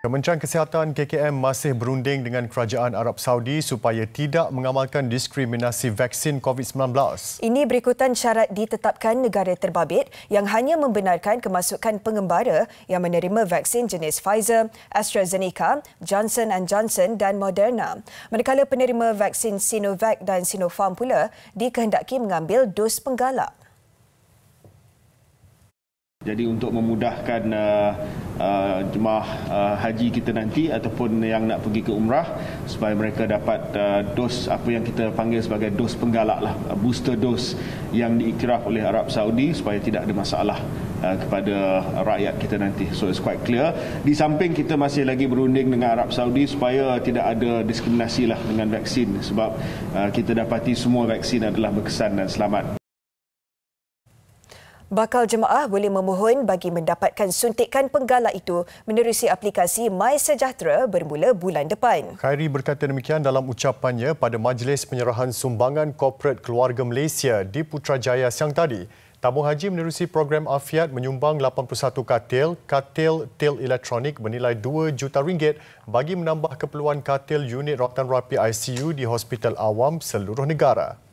Kementerian Kesihatan KKM masih berunding dengan kerajaan Arab Saudi supaya tidak mengamalkan diskriminasi vaksin COVID-19. Ini berikutan syarat ditetapkan negara terbabit yang hanya membenarkan kemasukan pengembara yang menerima vaksin jenis Pfizer, AstraZeneca, Johnson Johnson dan Moderna. Manakala penerima vaksin Sinovac dan Sinopharm pula dikehendaki mengambil dos penggalak. Jadi untuk memudahkan uh, uh, jemaah uh, haji kita nanti ataupun yang nak pergi ke umrah supaya mereka dapat uh, dos apa yang kita panggil sebagai dos penggalak lah uh, booster dos yang diiktiraf oleh Arab Saudi supaya tidak ada masalah uh, kepada rakyat kita nanti so it's quite clear di samping kita masih lagi berunding dengan Arab Saudi supaya tidak ada diskriminasi lah dengan vaksin sebab uh, kita dapati semua vaksin adalah berkesan dan selamat Bakal jemaah boleh memohon bagi mendapatkan suntikan penggalak itu menerusi aplikasi My Sejahtera bermula bulan depan. Khairi berkata demikian dalam ucapannya pada Majlis Penyerahan Sumbangan Corporate Keluarga Malaysia di Putrajaya siang tadi. Tabung Haji menerusi program Afiat menyumbang 81 katil, katil til elektronik bernilai 2 juta ringgit bagi menambah keperluan katil unit rawatan rapi ICU di hospital awam seluruh negara.